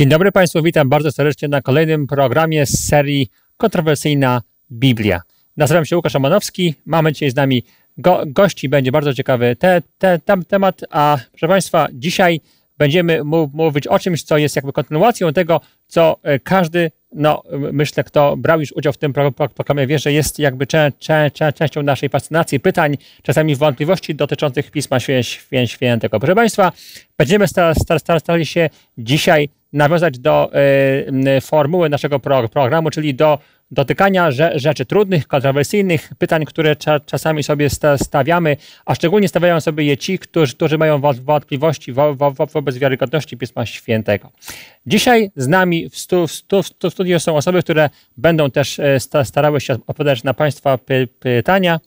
Dzień dobry Państwu, witam bardzo serdecznie na kolejnym programie z serii Kontrowersyjna Biblia. Nazywam się Łukasz Szamanowski, mamy dzisiaj z nami go, gości, będzie bardzo ciekawy te, te, tam temat, a proszę Państwa, dzisiaj będziemy mówić o czymś, co jest jakby kontynuacją tego, co e, każdy, no myślę, kto brał już udział w tym programie, wie, że jest jakby cze, cze, cze, częścią naszej fascynacji, pytań, czasami wątpliwości dotyczących Pisma Świętego. Proszę Państwa, będziemy starali się dzisiaj nawiązać do y, y, formuły naszego pro, programu, czyli do dotykania rze, rzeczy trudnych, kontrowersyjnych, pytań, które cza, czasami sobie sta, stawiamy, a szczególnie stawiają sobie je ci, którzy, którzy mają wątpliwości wo, wo, wo, wobec wiarygodności Pisma Świętego. Dzisiaj z nami w, stu, w, stu, w studiu są osoby, które będą też e, sta, starały się odpowiadać na Państwa py, pytania.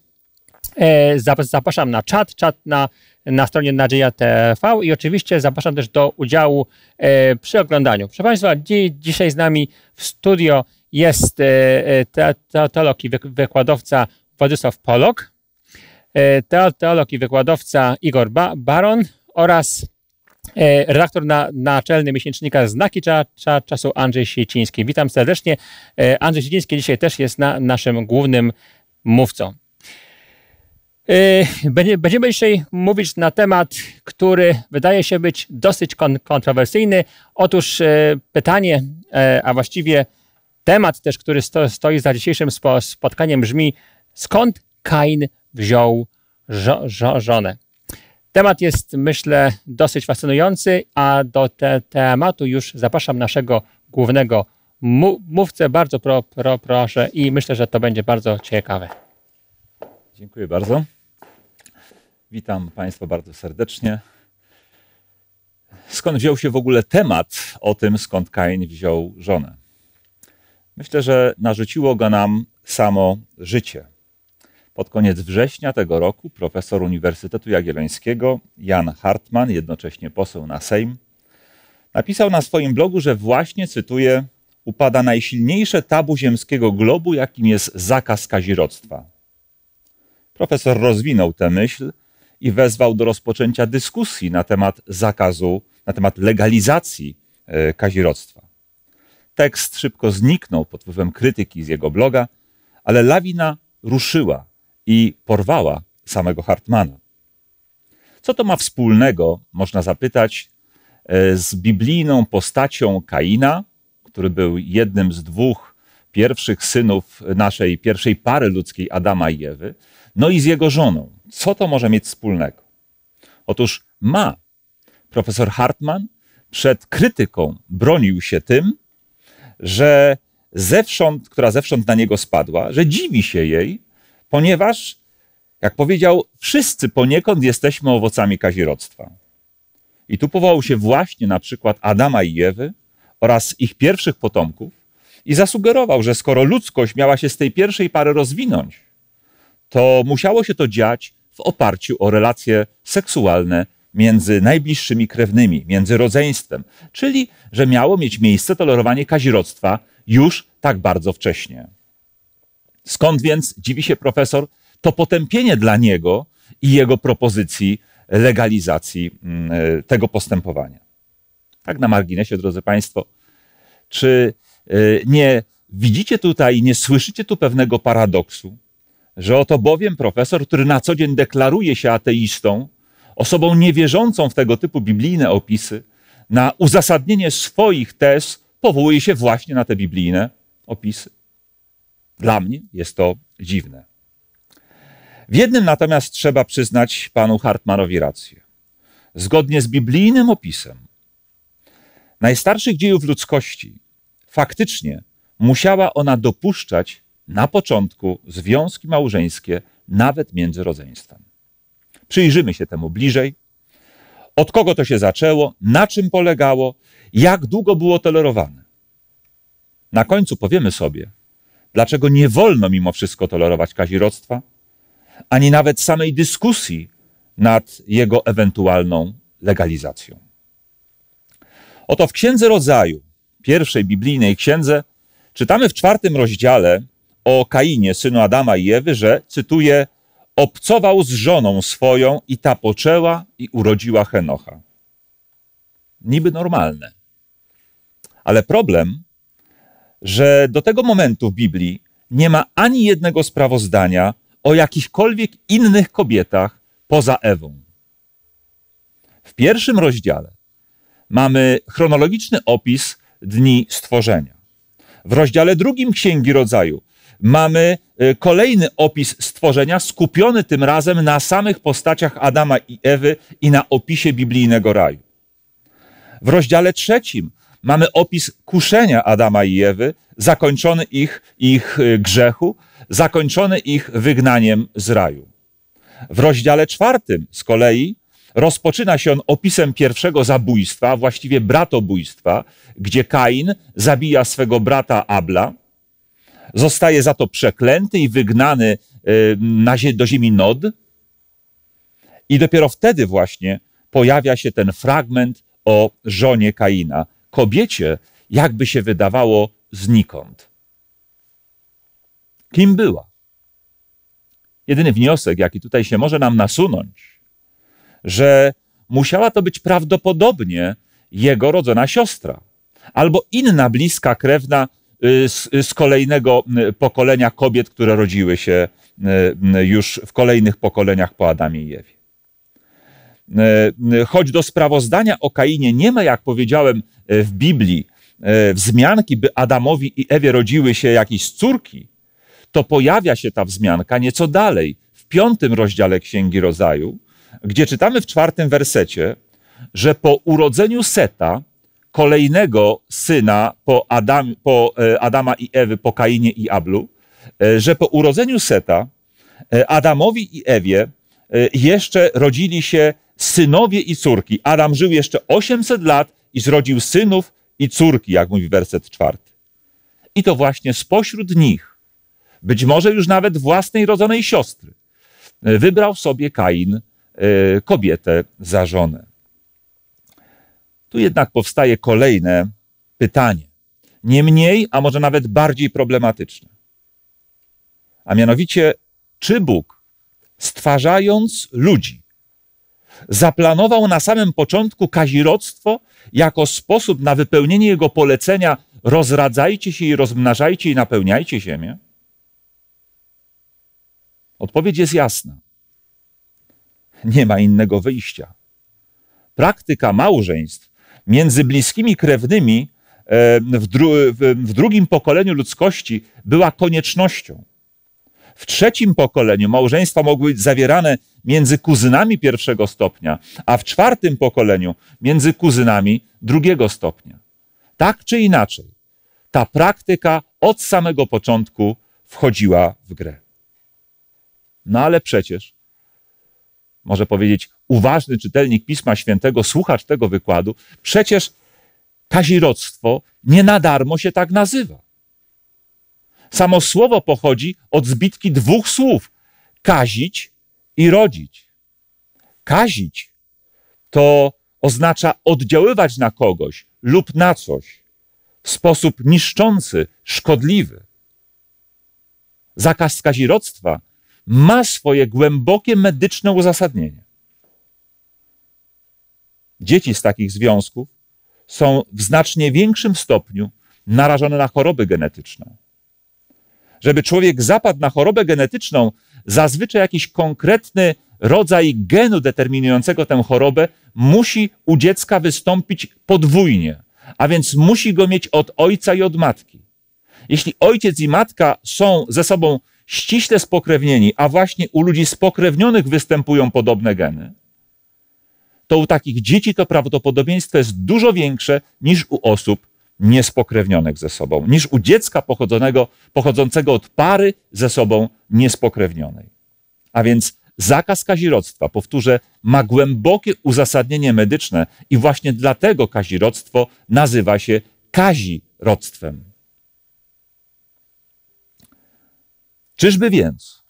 E, zapraszam na czat, czat na na stronie Nadzieja TV i oczywiście zapraszam też do udziału e, przy oglądaniu. Proszę Państwa, dzisiaj z nami w studio jest e, e, teolog i wykładowca Władysław Polok, teolog i wykładowca Igor Baron oraz redaktor na, naczelny miesięcznika Znaki cza, cza, Czasu Andrzej Sieciński. Witam serdecznie. Andrzej Sieciński dzisiaj też jest na, naszym głównym mówcą. Y, będziemy dzisiaj mówić na temat, który wydaje się być dosyć kontrowersyjny. Otóż y, pytanie, y, a właściwie temat też, który stoi za dzisiejszym spotkaniem brzmi skąd Kain wziął żonę? Temat jest, myślę, dosyć fascynujący, a do te tematu już zapraszam naszego głównego mówcę. Bardzo pro, pro, proszę i myślę, że to będzie bardzo ciekawe. Dziękuję bardzo. Witam Państwa bardzo serdecznie. Skąd wziął się w ogóle temat o tym, skąd Kain wziął żonę? Myślę, że narzuciło go nam samo życie. Pod koniec września tego roku profesor Uniwersytetu Jagiellońskiego Jan Hartman, jednocześnie poseł na Sejm, napisał na swoim blogu, że właśnie, cytuję, upada najsilniejsze tabu ziemskiego globu, jakim jest zakaz kazirodztwa. Profesor rozwinął tę myśl i wezwał do rozpoczęcia dyskusji na temat zakazu, na temat legalizacji e, kazirodztwa. Tekst szybko zniknął pod wpływem krytyki z jego bloga, ale lawina ruszyła i porwała samego Hartmana. Co to ma wspólnego, można zapytać, e, z biblijną postacią Kaina, który był jednym z dwóch pierwszych synów naszej pierwszej pary ludzkiej Adama i Ewy, no i z jego żoną. Co to może mieć wspólnego? Otóż ma. Profesor Hartman przed krytyką bronił się tym, że zewsząd, która zewsząd na niego spadła, że dziwi się jej, ponieważ, jak powiedział, wszyscy poniekąd jesteśmy owocami kazirodztwa. I tu powołał się właśnie na przykład Adama i Ewy oraz ich pierwszych potomków i zasugerował, że skoro ludzkość miała się z tej pierwszej pary rozwinąć, to musiało się to dziać w oparciu o relacje seksualne między najbliższymi krewnymi, między rodzeństwem, czyli że miało mieć miejsce tolerowanie kazirodztwa już tak bardzo wcześnie. Skąd więc, dziwi się profesor, to potępienie dla niego i jego propozycji legalizacji mm, e, tego postępowania? Tak na marginesie, drodzy Państwo, czy e, nie widzicie tutaj, nie słyszycie tu pewnego paradoksu, że oto bowiem profesor, który na co dzień deklaruje się ateistą, osobą niewierzącą w tego typu biblijne opisy, na uzasadnienie swoich tez powołuje się właśnie na te biblijne opisy. Dla mnie jest to dziwne. W jednym natomiast trzeba przyznać panu Hartmanowi rację. Zgodnie z biblijnym opisem najstarszych dziejów ludzkości, faktycznie musiała ona dopuszczać na początku związki małżeńskie nawet między rodzeństwem. Przyjrzymy się temu bliżej. Od kogo to się zaczęło, na czym polegało, jak długo było tolerowane. Na końcu powiemy sobie, dlaczego nie wolno mimo wszystko tolerować kazirodztwa, ani nawet samej dyskusji nad jego ewentualną legalizacją. Oto w Księdze Rodzaju, pierwszej biblijnej księdze, czytamy w czwartym rozdziale o Kainie, synu Adama i Ewy, że, cytuję, obcował z żoną swoją i ta poczęła i urodziła Henocha. Niby normalne. Ale problem, że do tego momentu w Biblii nie ma ani jednego sprawozdania o jakichkolwiek innych kobietach poza Ewą. W pierwszym rozdziale mamy chronologiczny opis dni stworzenia. W rozdziale drugim Księgi Rodzaju mamy y, kolejny opis stworzenia, skupiony tym razem na samych postaciach Adama i Ewy i na opisie biblijnego raju. W rozdziale trzecim mamy opis kuszenia Adama i Ewy, zakończony ich, ich y, grzechu, zakończony ich wygnaniem z raju. W rozdziale czwartym z kolei rozpoczyna się on opisem pierwszego zabójstwa, właściwie bratobójstwa, gdzie Kain zabija swego brata Abla Zostaje za to przeklęty i wygnany y, na, do ziemi Nod. I dopiero wtedy właśnie pojawia się ten fragment o żonie Kaina. Kobiecie, jakby się wydawało, znikąd. Kim była? Jedyny wniosek, jaki tutaj się może nam nasunąć, że musiała to być prawdopodobnie jego rodzona siostra albo inna bliska krewna Y, z, z kolejnego y, pokolenia kobiet, które rodziły się y, już w kolejnych pokoleniach po Adamie i Ewie. Choć do sprawozdania o Kainie nie ma, jak powiedziałem, w Biblii wzmianki, by Adamowi i Ewie rodziły się jakieś córki, to pojawia się ta wzmianka nieco dalej, w piątym rozdziale Księgi Rodzaju, gdzie czytamy w czwartym wersecie, że po urodzeniu Seta kolejnego syna po, Adam, po e, Adama i Ewy, po Kainie i Ablu, e, że po urodzeniu Seta e, Adamowi i Ewie jeszcze rodzili się synowie i córki. Adam żył jeszcze 800 lat i zrodził synów i córki, jak mówi werset czwarty. I to właśnie spośród nich, być może już nawet własnej rodzonej siostry, wybrał sobie Kain kobietę za żonę. Tu jednak powstaje kolejne pytanie, nie mniej, a może nawet bardziej problematyczne. A mianowicie, czy Bóg, stwarzając ludzi, zaplanował na samym początku kaziroctwo jako sposób na wypełnienie jego polecenia rozradzajcie się i rozmnażajcie i napełniajcie ziemię? Odpowiedź jest jasna. Nie ma innego wyjścia. Praktyka małżeństw między bliskimi krewnymi e, w, dru w drugim pokoleniu ludzkości była koniecznością. W trzecim pokoleniu małżeństwa mogły być zawierane między kuzynami pierwszego stopnia, a w czwartym pokoleniu między kuzynami drugiego stopnia. Tak czy inaczej, ta praktyka od samego początku wchodziła w grę. No ale przecież może powiedzieć uważny czytelnik Pisma Świętego, słuchacz tego wykładu, przecież kazirodztwo nie na darmo się tak nazywa. Samo słowo pochodzi od zbitki dwóch słów: kazić i rodzić. Kazić to oznacza oddziaływać na kogoś lub na coś w sposób niszczący, szkodliwy. Zakaz kazirodztwa ma swoje głębokie medyczne uzasadnienie. Dzieci z takich związków są w znacznie większym stopniu narażone na choroby genetyczne. Żeby człowiek zapadł na chorobę genetyczną, zazwyczaj jakiś konkretny rodzaj genu determinującego tę chorobę musi u dziecka wystąpić podwójnie, a więc musi go mieć od ojca i od matki. Jeśli ojciec i matka są ze sobą ściśle spokrewnieni, a właśnie u ludzi spokrewnionych występują podobne geny, to u takich dzieci to prawdopodobieństwo jest dużo większe niż u osób niespokrewnionych ze sobą, niż u dziecka pochodzącego od pary ze sobą niespokrewnionej. A więc zakaz kazirodztwa, powtórzę, ma głębokie uzasadnienie medyczne i właśnie dlatego kazirodztwo nazywa się kazirodztwem. Czyżby więc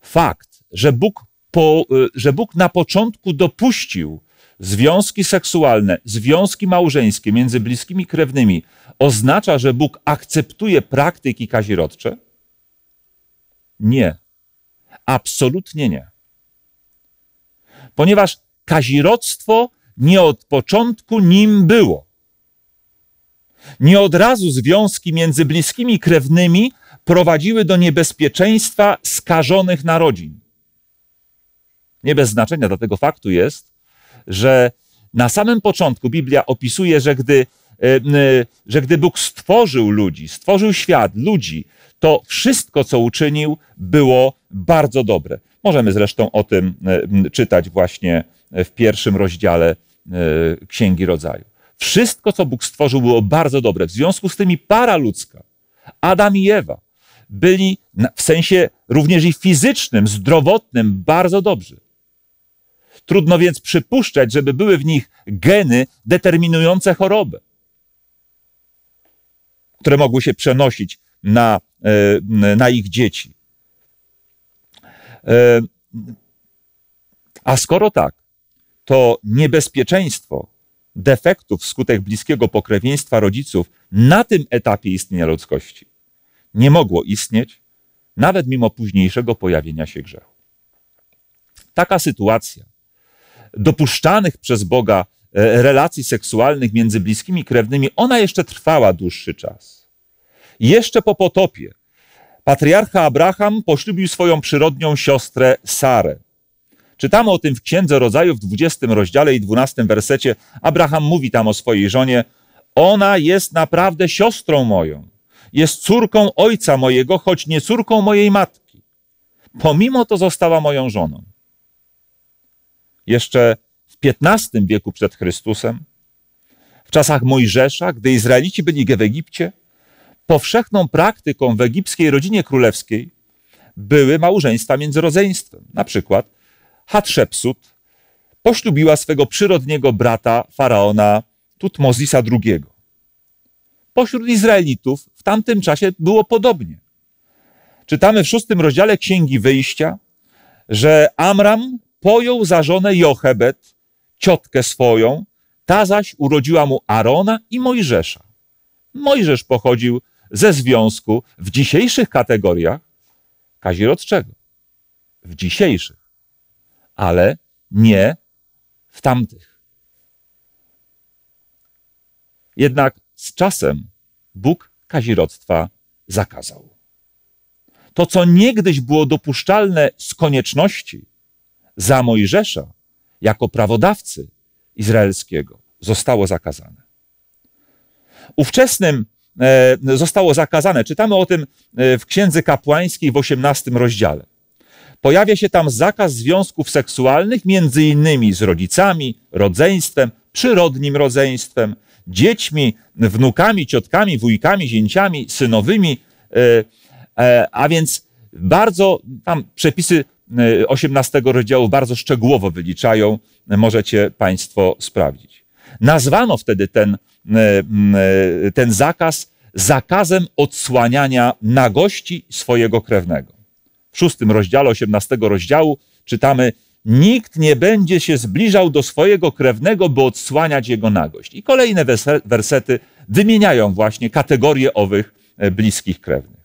fakt, że Bóg, po, y, że Bóg na początku dopuścił związki seksualne, związki małżeńskie między bliskimi krewnymi, oznacza, że Bóg akceptuje praktyki kazirodcze? Nie. Absolutnie nie. Ponieważ kazirodztwo nie od początku nim było. Nie od razu związki między bliskimi krewnymi prowadziły do niebezpieczeństwa skażonych narodzin. Nie bez znaczenia dla tego faktu jest, że na samym początku Biblia opisuje, że gdy, e, e, że gdy Bóg stworzył ludzi, stworzył świat, ludzi, to wszystko, co uczynił, było bardzo dobre. Możemy zresztą o tym e, czytać właśnie w pierwszym rozdziale Księgi Rodzaju. Wszystko, co Bóg stworzył, było bardzo dobre. W związku z tym i para ludzka, Adam i Ewa, byli w sensie również i fizycznym, zdrowotnym bardzo dobrzy. Trudno więc przypuszczać, żeby były w nich geny determinujące choroby, które mogły się przenosić na, e, na ich dzieci. E, a skoro tak, to niebezpieczeństwo defektów wskutek bliskiego pokrewieństwa rodziców na tym etapie istnienia ludzkości nie mogło istnieć, nawet mimo późniejszego pojawienia się grzechu. Taka sytuacja dopuszczanych przez Boga e, relacji seksualnych między bliskimi krewnymi, ona jeszcze trwała dłuższy czas. Jeszcze po potopie patriarcha Abraham poślubił swoją przyrodnią siostrę Sarę. Czytamy o tym w Księdze Rodzaju w 20 rozdziale i 12 wersecie. Abraham mówi tam o swojej żonie: Ona jest naprawdę siostrą moją jest córką ojca mojego, choć nie córką mojej matki. Pomimo to została moją żoną. Jeszcze w XV wieku przed Chrystusem, w czasach Mojżesza, gdy Izraelici byli w Egipcie, powszechną praktyką w egipskiej rodzinie królewskiej były małżeństwa między rodzeństwem. Na przykład Hatszepsut poślubiła swego przyrodniego brata faraona Tutmozisa II. Pośród Izraelitów tamtym czasie było podobnie. Czytamy w szóstym rozdziale Księgi Wyjścia, że Amram pojął za żonę Jochebed, ciotkę swoją, ta zaś urodziła mu Arona i Mojżesza. Mojżesz pochodził ze związku w dzisiejszych kategoriach kazirodczego. W dzisiejszych, ale nie w tamtych. Jednak z czasem Bóg kazirodztwa zakazał. To, co niegdyś było dopuszczalne z konieczności za Mojżesza, jako prawodawcy izraelskiego, zostało zakazane. Ówczesnym e, zostało zakazane. Czytamy o tym e, w Księdze Kapłańskiej w 18 rozdziale. Pojawia się tam zakaz związków seksualnych między innymi z rodzicami, rodzeństwem, przyrodnim rodzeństwem, dziećmi, wnukami, ciotkami, wujkami, zięciami, synowymi. E, e, a więc bardzo tam przepisy 18 e, rozdziału bardzo szczegółowo wyliczają, możecie Państwo sprawdzić. Nazwano wtedy ten, ten zakaz zakazem odsłaniania nagości swojego krewnego. W szóstym rozdziale, 18 rozdziału czytamy, Nikt nie będzie się zbliżał do swojego krewnego, by odsłaniać jego nagość. I kolejne wersety wymieniają właśnie kategorie owych e, bliskich krewnych.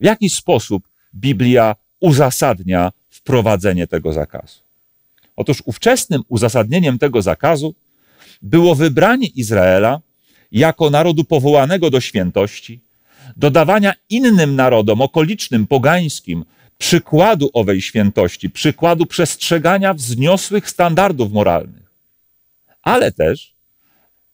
W jaki sposób Biblia uzasadnia wprowadzenie tego zakazu? Otóż ówczesnym uzasadnieniem tego zakazu było wybranie Izraela jako narodu powołanego do świętości, dodawania innym narodom okolicznym, pogańskim, przykładu owej świętości, przykładu przestrzegania wzniosłych standardów moralnych, ale też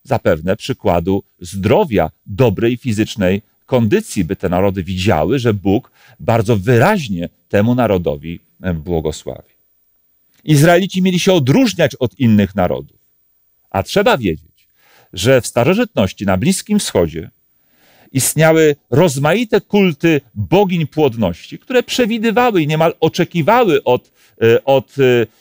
zapewne przykładu zdrowia, dobrej fizycznej kondycji, by te narody widziały, że Bóg bardzo wyraźnie temu narodowi e, błogosławi. Izraelici mieli się odróżniać od innych narodów, a trzeba wiedzieć, że w starożytności na Bliskim Wschodzie istniały rozmaite kulty bogiń płodności, które przewidywały i niemal oczekiwały od, e, od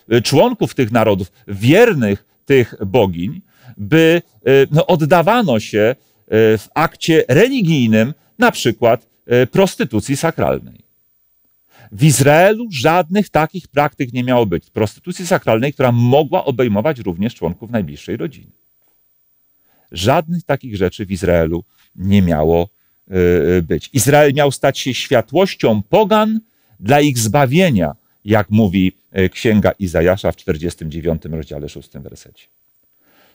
e, członków tych narodów, wiernych tych bogiń, by e, no, oddawano się w akcie religijnym, na przykład prostytucji sakralnej. W Izraelu żadnych takich praktyk nie miało być. Prostytucji sakralnej, która mogła obejmować również członków najbliższej rodziny. Żadnych takich rzeczy w Izraelu nie miało e, e, być. Izrael miał stać się światłością pogan dla ich zbawienia, jak mówi e, księga Izajasza w 49 rozdziale 6 wersecie.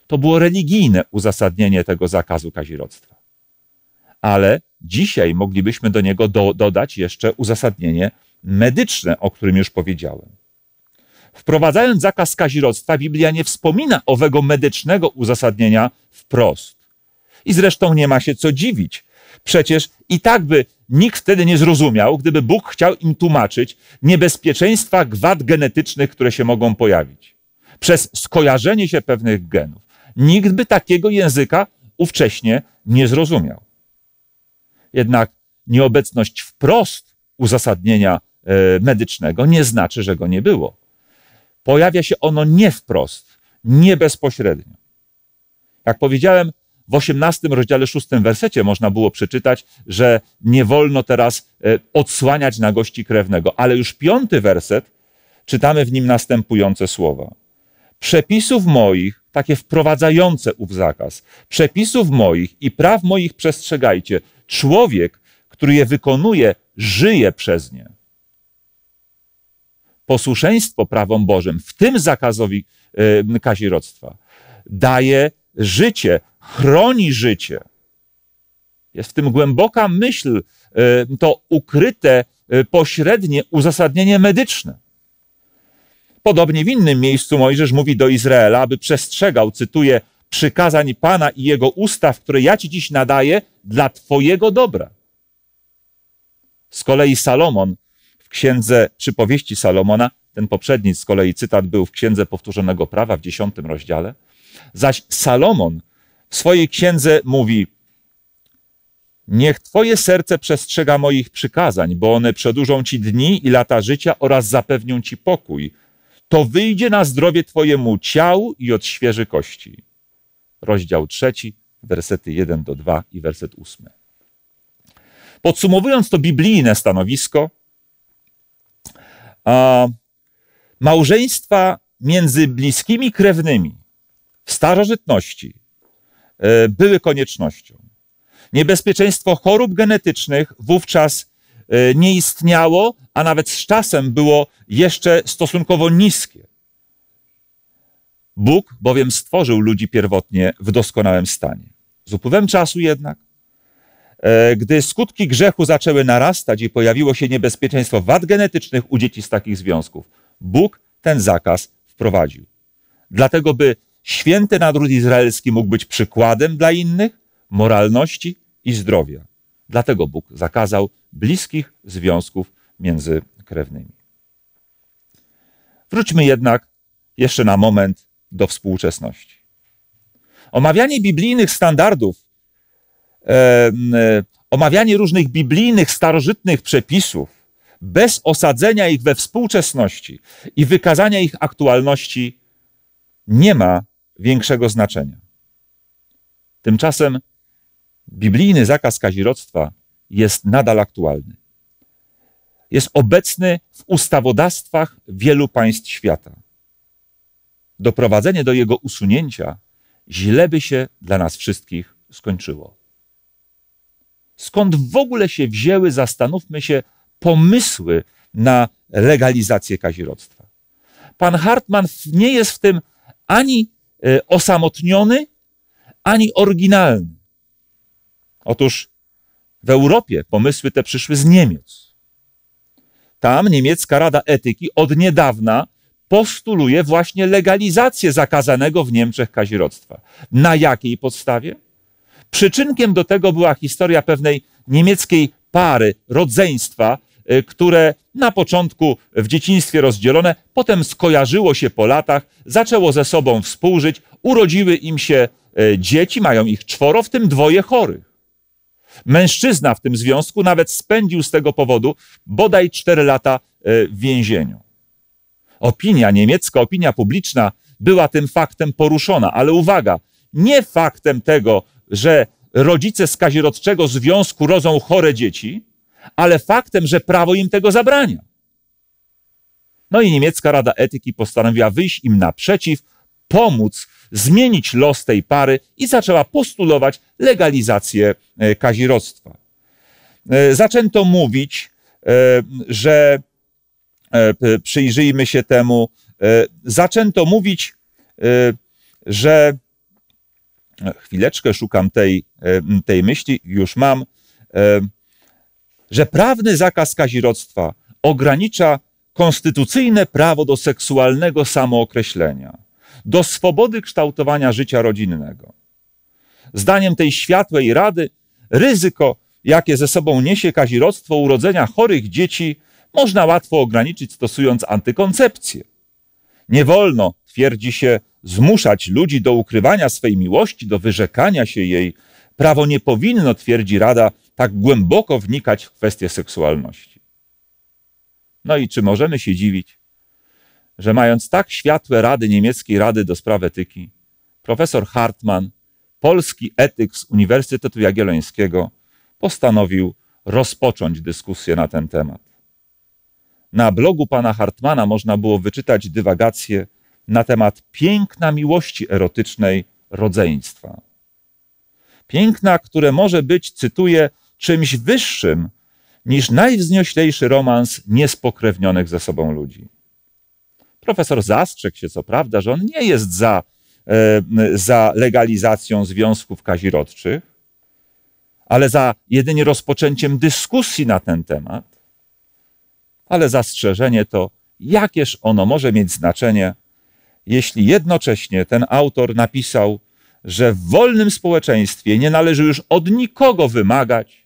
To było religijne uzasadnienie tego zakazu kazirodztwa. Ale dzisiaj moglibyśmy do niego do, dodać jeszcze uzasadnienie medyczne, o którym już powiedziałem. Wprowadzając zakaz kazirodztwa, Biblia nie wspomina owego medycznego uzasadnienia wprost. I zresztą nie ma się co dziwić. Przecież i tak by nikt wtedy nie zrozumiał, gdyby Bóg chciał im tłumaczyć niebezpieczeństwa gwad genetycznych, które się mogą pojawić. Przez skojarzenie się pewnych genów. Nikt by takiego języka ówcześnie nie zrozumiał. Jednak nieobecność wprost uzasadnienia e, medycznego nie znaczy, że go nie było. Pojawia się ono nie wprost, nie bezpośrednio. Jak powiedziałem, w 18 rozdziale 6 wersecie można było przeczytać, że nie wolno teraz e, odsłaniać na gości krewnego, ale już piąty werset czytamy w nim następujące słowa. Przepisów moich, takie wprowadzające ów zakaz, przepisów moich i praw moich przestrzegajcie. Człowiek, który je wykonuje, żyje przez nie. Posłuszeństwo prawom Bożym, w tym zakazowi e, kazirodztwa, daje życie, chroni życie. Jest w tym głęboka myśl, e, to ukryte e, pośrednie uzasadnienie medyczne. Podobnie w innym miejscu Mojżesz mówi do Izraela, aby przestrzegał, cytuję, przykazań Pana i Jego ustaw, które ja Ci dziś nadaję dla Twojego dobra. Z kolei Salomon w księdze przypowieści Salomona, ten poprzedni z kolei cytat był w księdze powtórzonego prawa w dziesiątym rozdziale, zaś Salomon w swojej księdze mówi: Niech Twoje serce przestrzega moich przykazań, bo one przedłużą Ci dni i lata życia oraz zapewnią Ci pokój. To wyjdzie na zdrowie Twojemu ciału i odświeży kości. Rozdział trzeci, wersety 1 do 2 i werset 8. Podsumowując to biblijne stanowisko, a, małżeństwa między bliskimi krewnymi w starożytności E, były koniecznością. Niebezpieczeństwo chorób genetycznych wówczas e, nie istniało, a nawet z czasem było jeszcze stosunkowo niskie. Bóg bowiem stworzył ludzi pierwotnie w doskonałym stanie. Z upływem czasu jednak, e, gdy skutki grzechu zaczęły narastać i pojawiło się niebezpieczeństwo wad genetycznych u dzieci z takich związków, Bóg ten zakaz wprowadził. Dlatego, by Święty naród izraelski mógł być przykładem dla innych moralności i zdrowia. Dlatego Bóg zakazał bliskich związków między krewnymi. Wróćmy jednak jeszcze na moment do współczesności. Omawianie biblijnych standardów, e, omawianie różnych biblijnych, starożytnych przepisów, bez osadzenia ich we współczesności i wykazania ich aktualności, nie ma większego znaczenia. Tymczasem biblijny zakaz kazirodztwa jest nadal aktualny. Jest obecny w ustawodawstwach wielu państw świata. Doprowadzenie do jego usunięcia źle by się dla nas wszystkich skończyło. Skąd w ogóle się wzięły, zastanówmy się, pomysły na legalizację kazirodztwa? Pan Hartmann nie jest w tym ani Y, osamotniony ani oryginalny. Otóż w Europie pomysły te przyszły z Niemiec. Tam niemiecka Rada Etyki od niedawna postuluje właśnie legalizację zakazanego w Niemczech kazirodztwa. Na jakiej podstawie? Przyczynkiem do tego była historia pewnej niemieckiej pary, rodzeństwa, Y, które na początku w dzieciństwie rozdzielone, potem skojarzyło się po latach, zaczęło ze sobą współżyć, urodziły im się y, dzieci, mają ich czworo, w tym dwoje chorych. Mężczyzna w tym związku nawet spędził z tego powodu bodaj cztery lata y, w więzieniu. Opinia niemiecka, opinia publiczna była tym faktem poruszona, ale uwaga, nie faktem tego, że rodzice z kazirodczego związku rodzą chore dzieci, ale faktem, że prawo im tego zabrania. No i niemiecka Rada Etyki postanowiła wyjść im naprzeciw, pomóc zmienić los tej pary i zaczęła postulować legalizację e, kazirodztwa. E, zaczęto mówić, e, że przyjrzyjmy się temu, zaczęto mówić, że chwileczkę szukam tej, tej myśli, już mam że prawny zakaz kaziroctwa ogranicza konstytucyjne prawo do seksualnego samookreślenia, do swobody kształtowania życia rodzinnego. Zdaniem tej światłej rady, ryzyko, jakie ze sobą niesie kaziroctwo urodzenia chorych dzieci, można łatwo ograniczyć stosując antykoncepcję. Nie wolno, twierdzi się, zmuszać ludzi do ukrywania swej miłości, do wyrzekania się jej. Prawo nie powinno, twierdzi Rada, tak głęboko wnikać w kwestie seksualności. No i czy możemy się dziwić, że mając tak światłe rady niemieckiej Rady do spraw etyki, profesor Hartmann, polski etyk z Uniwersytetu Jagiellońskiego, postanowił rozpocząć dyskusję na ten temat. Na blogu pana Hartmana można było wyczytać dywagacje na temat piękna miłości erotycznej rodzeństwa. Piękna, które może być, cytuję, czymś wyższym niż najwznioślejszy romans niespokrewnionych ze sobą ludzi. Profesor zastrzegł się, co prawda, że on nie jest za, e, za legalizacją związków kazirodczych, ale za jedynie rozpoczęciem dyskusji na ten temat. Ale zastrzeżenie to, jakież ono może mieć znaczenie, jeśli jednocześnie ten autor napisał, że w wolnym społeczeństwie nie należy już od nikogo wymagać,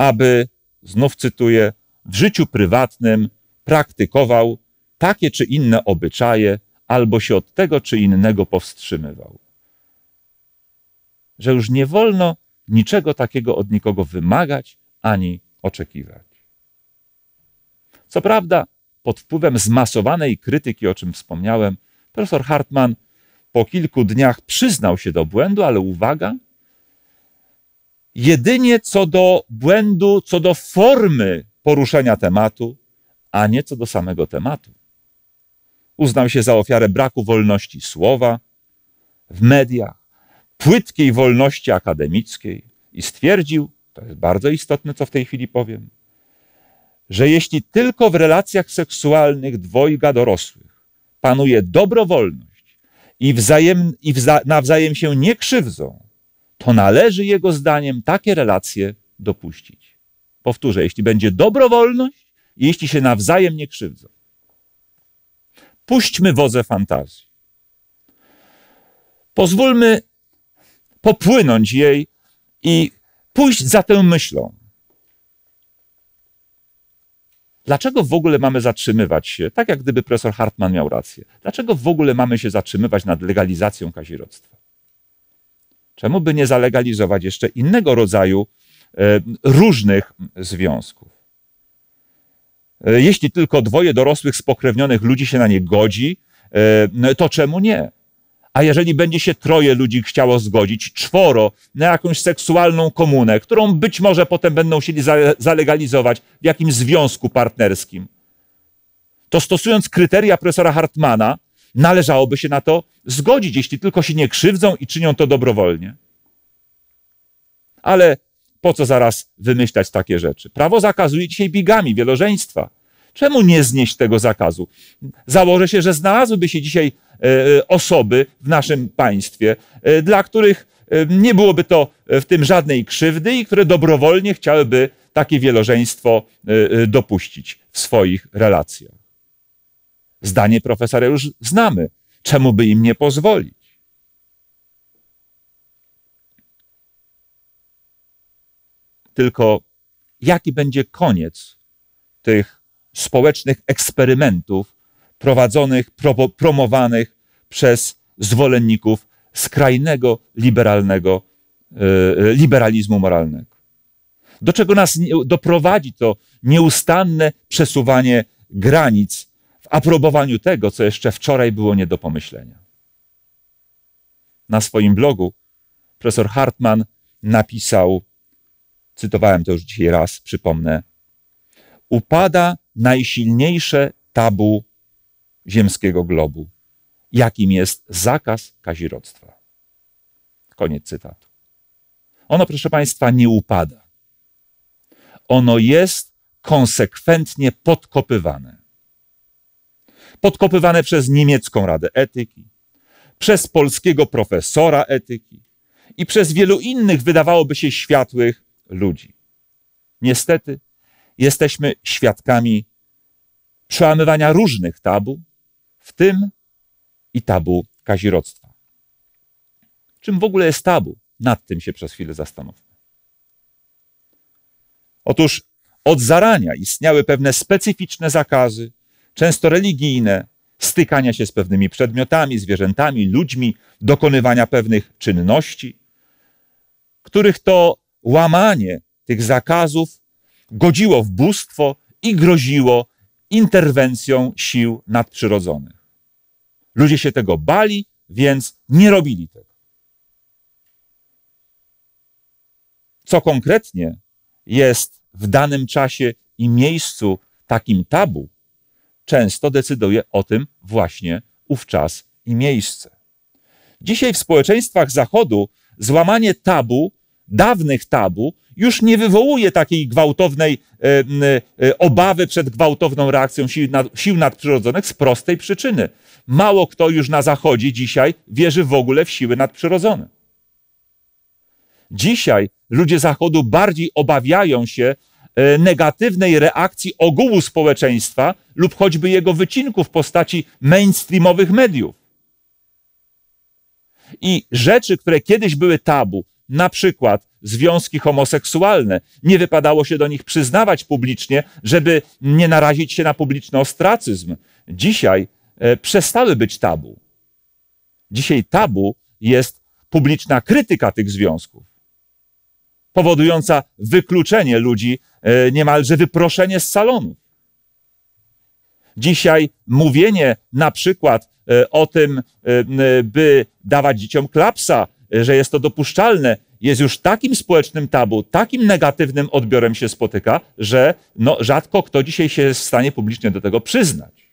aby, znów cytuję, w życiu prywatnym praktykował takie czy inne obyczaje albo się od tego czy innego powstrzymywał. Że już nie wolno niczego takiego od nikogo wymagać ani oczekiwać. Co prawda, pod wpływem zmasowanej krytyki, o czym wspomniałem, profesor Hartmann po kilku dniach przyznał się do błędu, ale uwaga, jedynie co do błędu, co do formy poruszenia tematu, a nie co do samego tematu. Uznał się za ofiarę braku wolności słowa w mediach, płytkiej wolności akademickiej i stwierdził, to jest bardzo istotne, co w tej chwili powiem, że jeśli tylko w relacjach seksualnych dwojga dorosłych panuje dobrowolność i, wzajem, i wza, nawzajem się nie krzywdzą, to należy jego zdaniem takie relacje dopuścić. Powtórzę, jeśli będzie dobrowolność i jeśli się nawzajem nie krzywdzą. Puśćmy wodze fantazji. Pozwólmy popłynąć jej i pójść za tę myślą. Dlaczego w ogóle mamy zatrzymywać się, tak jak gdyby profesor Hartman miał rację, dlaczego w ogóle mamy się zatrzymywać nad legalizacją kazirodztwa? Czemu by nie zalegalizować jeszcze innego rodzaju e, różnych związków? E, jeśli tylko dwoje dorosłych spokrewnionych ludzi się na nie godzi, e, no to czemu nie? A jeżeli będzie się troje ludzi chciało zgodzić, czworo, na jakąś seksualną komunę, którą być może potem będą chcieli zalegalizować w jakimś związku partnerskim, to stosując kryteria profesora Hartmana, należałoby się na to zgodzić, jeśli tylko się nie krzywdzą i czynią to dobrowolnie. Ale po co zaraz wymyślać takie rzeczy? Prawo zakazuje dzisiaj bigami, wielożeństwa. Czemu nie znieść tego zakazu? Założę się, że znalazłyby się dzisiaj e, e, osoby w naszym państwie, e, dla których nie byłoby to w tym żadnej krzywdy i które dobrowolnie chciałyby takie wielożeństwo dopuścić w swoich relacjach. Zdanie profesora już znamy. Czemu by im nie pozwolić? Tylko jaki będzie koniec tych społecznych eksperymentów prowadzonych, pro, promowanych przez zwolenników skrajnego liberalnego, e, e, liberalizmu moralnego. Do czego nas doprowadzi to nieustanne przesuwanie granic aprobowaniu tego, co jeszcze wczoraj było nie do pomyślenia. Na swoim blogu profesor Hartman napisał, cytowałem to już dzisiaj raz, przypomnę, upada najsilniejsze tabu ziemskiego globu, jakim jest zakaz kazirodztwa. Koniec cytatu. Ono, proszę Państwa, nie upada. Ono jest konsekwentnie podkopywane podkopywane przez niemiecką Radę Etyki, przez polskiego profesora etyki i przez wielu innych, wydawałoby się, światłych ludzi. Niestety, jesteśmy świadkami przełamywania różnych tabu, w tym i tabu kazirodztwa. Czym w ogóle jest tabu? Nad tym się przez chwilę zastanówmy. Otóż od zarania istniały pewne specyficzne zakazy, często religijne, stykania się z pewnymi przedmiotami, zwierzętami, ludźmi, dokonywania pewnych czynności, których to łamanie tych zakazów godziło w bóstwo i groziło interwencją sił nadprzyrodzonych. Ludzie się tego bali, więc nie robili tego. Co konkretnie jest w danym czasie i miejscu takim tabu, często decyduje o tym właśnie czas i miejsce. Dzisiaj w społeczeństwach Zachodu złamanie tabu, dawnych tabu, już nie wywołuje takiej gwałtownej e, e, obawy przed gwałtowną reakcją sił, nad, sił nadprzyrodzonych z prostej przyczyny. Mało kto już na Zachodzie dzisiaj wierzy w ogóle w siły nadprzyrodzone. Dzisiaj ludzie Zachodu bardziej obawiają się E, negatywnej reakcji ogółu społeczeństwa lub choćby jego wycinku w postaci mainstreamowych mediów. I rzeczy, które kiedyś były tabu, na przykład związki homoseksualne, nie wypadało się do nich przyznawać publicznie, żeby nie narazić się na publiczny ostracyzm. Dzisiaj e, przestały być tabu. Dzisiaj tabu jest publiczna krytyka tych związków powodująca wykluczenie ludzi, e, niemalże wyproszenie z salonu. Dzisiaj mówienie na przykład e, o tym, e, by dawać dzieciom klapsa, że jest to dopuszczalne, jest już takim społecznym tabu, takim negatywnym odbiorem się spotyka, że no, rzadko kto dzisiaj się jest w stanie publicznie do tego przyznać.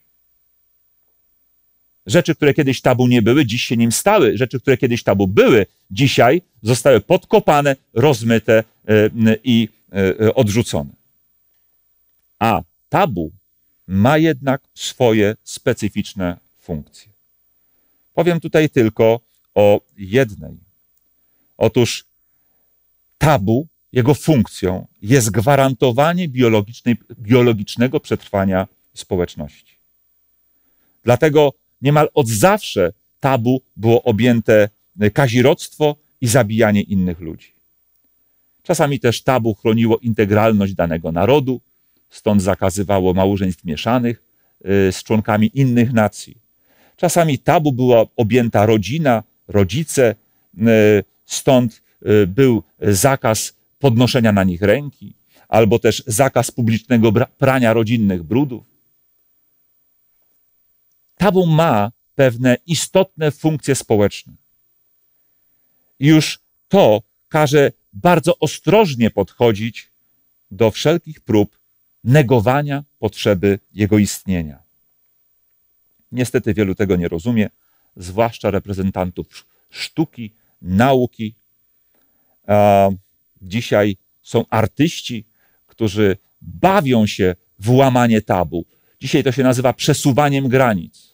Rzeczy, które kiedyś tabu nie były, dziś się nim stały. Rzeczy, które kiedyś tabu były, dzisiaj zostały podkopane, rozmyte e, i e, e, odrzucone. A tabu ma jednak swoje specyficzne funkcje. Powiem tutaj tylko o jednej. Otóż tabu, jego funkcją jest gwarantowanie biologicznego przetrwania społeczności. Dlatego Niemal od zawsze tabu było objęte e, kazirodztwo i zabijanie innych ludzi. Czasami też tabu chroniło integralność danego narodu, stąd zakazywało małżeństw mieszanych e, z członkami innych nacji. Czasami tabu była objęta rodzina, rodzice, e, stąd był zakaz podnoszenia na nich ręki, albo też zakaz publicznego prania rodzinnych brudów tabu ma pewne istotne funkcje społeczne. I już to każe bardzo ostrożnie podchodzić do wszelkich prób negowania potrzeby jego istnienia. Niestety wielu tego nie rozumie, zwłaszcza reprezentantów sztuki, nauki. A dzisiaj są artyści, którzy bawią się w łamanie tabu, Dzisiaj to się nazywa przesuwaniem granic.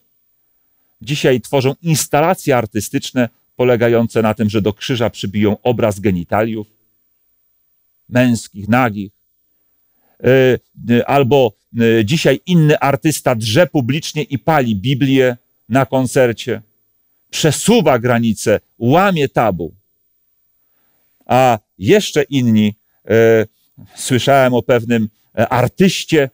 Dzisiaj tworzą instalacje artystyczne polegające na tym, że do krzyża przybiją obraz genitaliów męskich, nagich. E, e, albo e, dzisiaj inny artysta drze publicznie i pali Biblię na koncercie, przesuwa granice, łamie tabu. A jeszcze inni, słyszałem o pewnym artyście,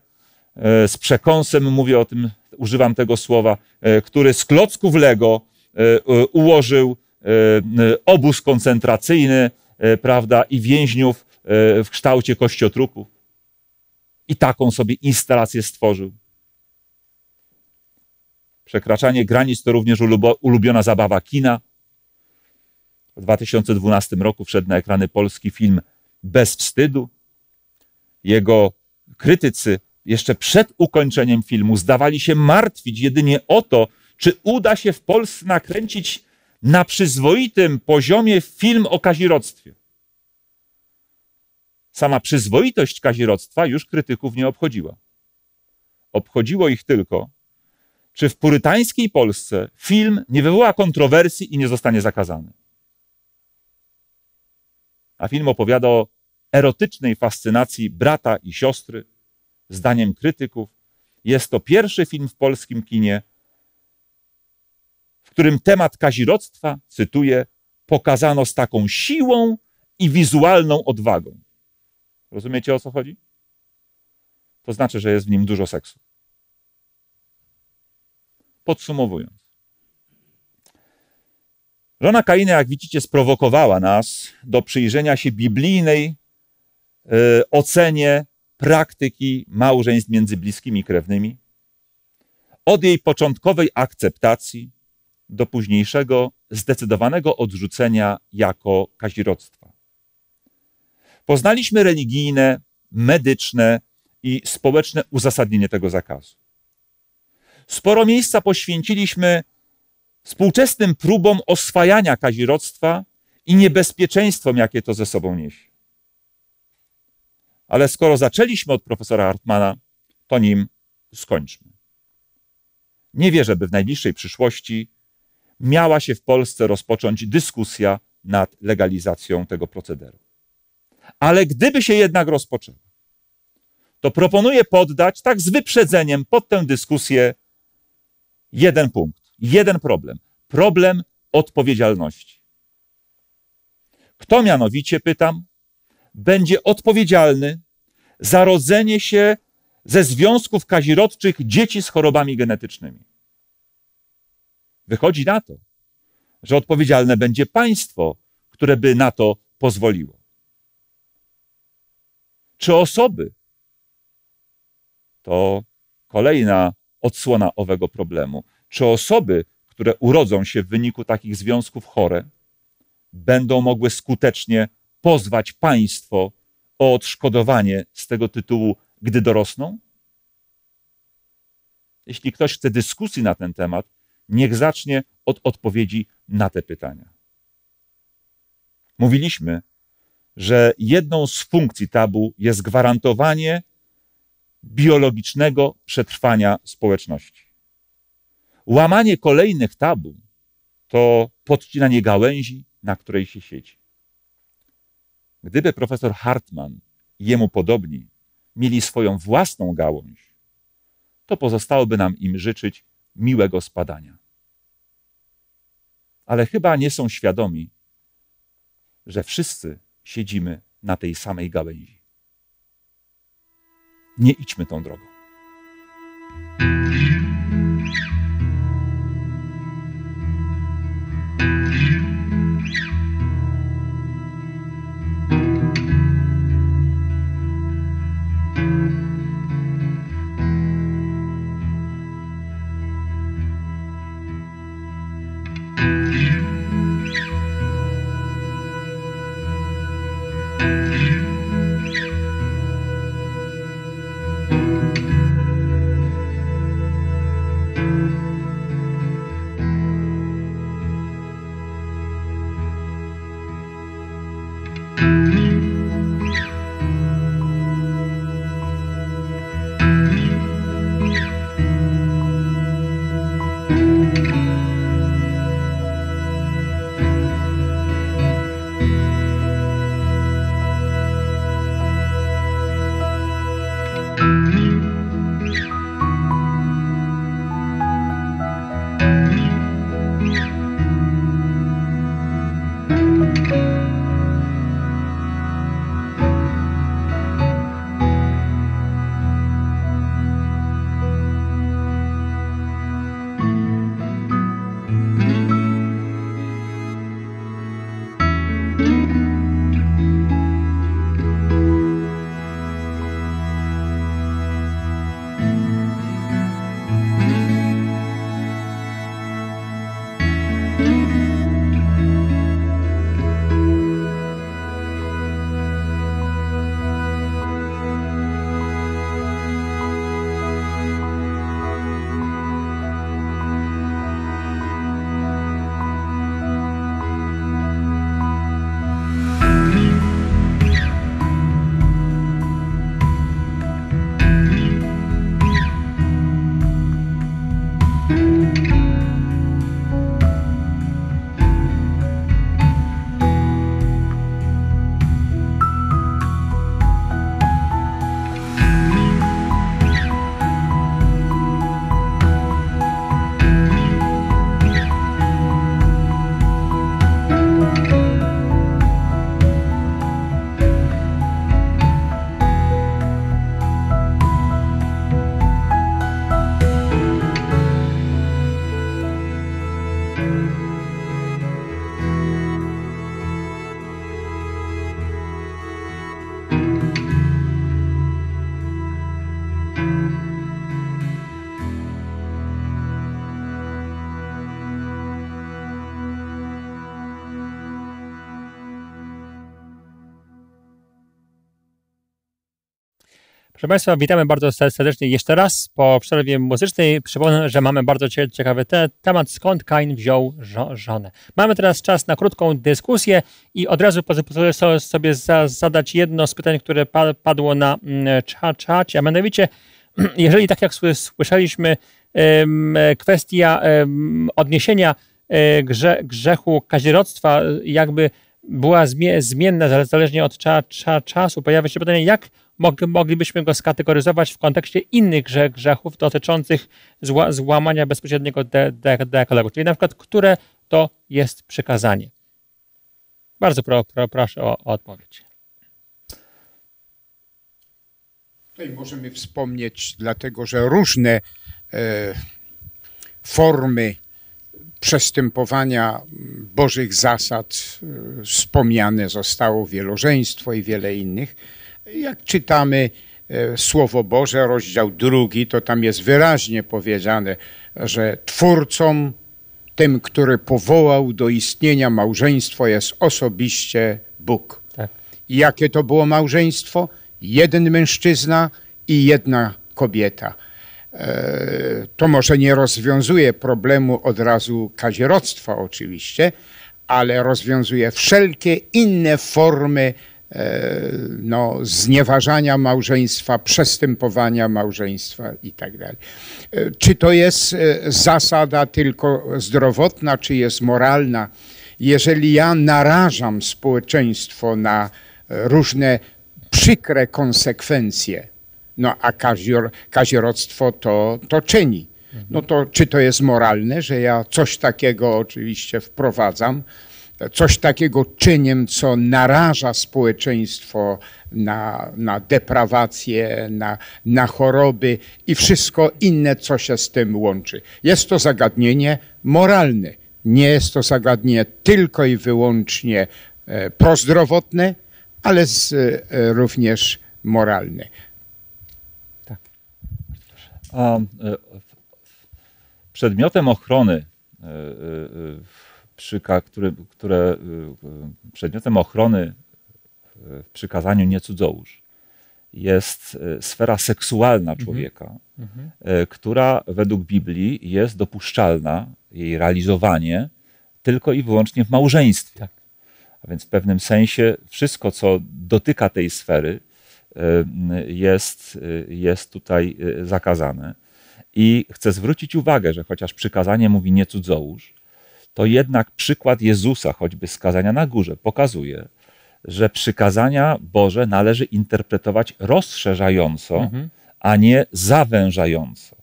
E, z przekąsem mówię o tym, używam tego słowa, e, który z klocków Lego e, ułożył obóz koncentracyjny, prawda, i więźniów w kształcie kościotrupów. I taką sobie instalację stworzył. Przekraczanie granic to również ulubiona zabawa kina. W 2012 roku wszedł na ekrany polski film Bez wstydu. Jego krytycy jeszcze przed ukończeniem filmu zdawali się martwić jedynie o to, czy uda się w Polsce nakręcić na przyzwoitym poziomie film o kazirodztwie. Sama przyzwoitość kazirodztwa już krytyków nie obchodziła. Obchodziło ich tylko, czy w purytańskiej Polsce film nie wywoła kontrowersji i nie zostanie zakazany. A film opowiada o erotycznej fascynacji brata i siostry, zdaniem krytyków. Jest to pierwszy film w polskim kinie, w którym temat kazirodztwa, cytuję, pokazano z taką siłą i wizualną odwagą. Rozumiecie o co chodzi? To znaczy, że jest w nim dużo seksu. Podsumowując. Rona Kaina, jak widzicie, sprowokowała nas do przyjrzenia się biblijnej e, ocenie praktyki małżeństw między bliskimi krewnymi, od jej początkowej akceptacji do późniejszego zdecydowanego odrzucenia jako kazirodztwa. Poznaliśmy religijne, medyczne i społeczne uzasadnienie tego zakazu. Sporo miejsca poświęciliśmy współczesnym próbom oswajania kazirodztwa i niebezpieczeństwom, jakie to ze sobą niesie. Ale skoro zaczęliśmy od profesora Hartmana, to nim skończmy. Nie wierzę, by w najbliższej przyszłości miała się w Polsce rozpocząć dyskusja nad legalizacją tego procederu. Ale gdyby się jednak rozpoczęła, to proponuję poddać tak z wyprzedzeniem pod tę dyskusję jeden punkt, jeden problem. Problem odpowiedzialności. Kto mianowicie, pytam, będzie odpowiedzialny za rodzenie się ze związków kazirodczych dzieci z chorobami genetycznymi. Wychodzi na to, że odpowiedzialne będzie państwo, które by na to pozwoliło. Czy osoby? To kolejna odsłona owego problemu. Czy osoby, które urodzą się w wyniku takich związków chore, będą mogły skutecznie pozwać państwo o odszkodowanie z tego tytułu, gdy dorosną? Jeśli ktoś chce dyskusji na ten temat, niech zacznie od odpowiedzi na te pytania. Mówiliśmy, że jedną z funkcji tabu jest gwarantowanie biologicznego przetrwania społeczności. Łamanie kolejnych tabu to podcinanie gałęzi, na której się siedzi. Gdyby profesor Hartmann i jemu podobni mieli swoją własną gałąź, to pozostałoby nam im życzyć miłego spadania. Ale chyba nie są świadomi, że wszyscy siedzimy na tej samej gałęzi. Nie idźmy tą drogą. Proszę Państwa, witamy bardzo serdecznie jeszcze raz po przerwie muzycznej. Przypomnę, że mamy bardzo ciekawy temat, skąd Kain wziął żonę. Mamy teraz czas na krótką dyskusję i od razu pozwolę sobie zadać jedno z pytań, które padło na mm, cza czacie, a mianowicie, jeżeli tak jak słyszeliśmy, kwestia odniesienia e, grze grzechu kazirodztwa jakby była zmienna zależnie od czasu, pojawia się pytanie, jak moglibyśmy go skategoryzować w kontekście innych grzechów dotyczących złamania bezpośredniego dekalogu, czyli na przykład, które to jest przykazanie. Bardzo pro, pro, proszę o, o odpowiedź. Tutaj możemy wspomnieć, dlatego że różne e, formy przestępowania Bożych zasad e, wspomniane zostało wielożeństwo i wiele innych jak czytamy e, Słowo Boże, rozdział drugi, to tam jest wyraźnie powiedziane, że twórcą, tym, który powołał do istnienia małżeństwo, jest osobiście Bóg. Tak. Jakie to było małżeństwo? Jeden mężczyzna i jedna kobieta. E, to może nie rozwiązuje problemu od razu kazirodztwa, oczywiście, ale rozwiązuje wszelkie inne formy E, no, znieważania małżeństwa, przestępowania małżeństwa itd. Tak e, czy to jest e, zasada tylko zdrowotna, czy jest moralna? Jeżeli ja narażam społeczeństwo na różne przykre konsekwencje, no a kazior, kazioroctwo to, to czyni. No to czy to jest moralne, że ja coś takiego oczywiście wprowadzam, coś takiego czyniem, co naraża społeczeństwo na, na deprawację, na, na choroby i wszystko inne, co się z tym łączy. Jest to zagadnienie moralne. Nie jest to zagadnienie tylko i wyłącznie e, prozdrowotne, ale z, e, również moralne. Tak. A, e, przedmiotem ochrony przyka, które, które y, y, przedmiotem ochrony y, w przykazaniu nie cudzołóż jest sfera seksualna mhm. człowieka, mhm. która według Biblii jest dopuszczalna, jej realizowanie tylko i wyłącznie w małżeństwie. Tak. A więc w pewnym sensie wszystko, co dotyka tej sfery, jest, jest tutaj zakazane. I chcę zwrócić uwagę, że chociaż przykazanie mówi nie cudzołóż, to jednak przykład Jezusa, choćby skazania na górze, pokazuje, że przykazania Boże należy interpretować rozszerzająco, mhm. a nie zawężająco.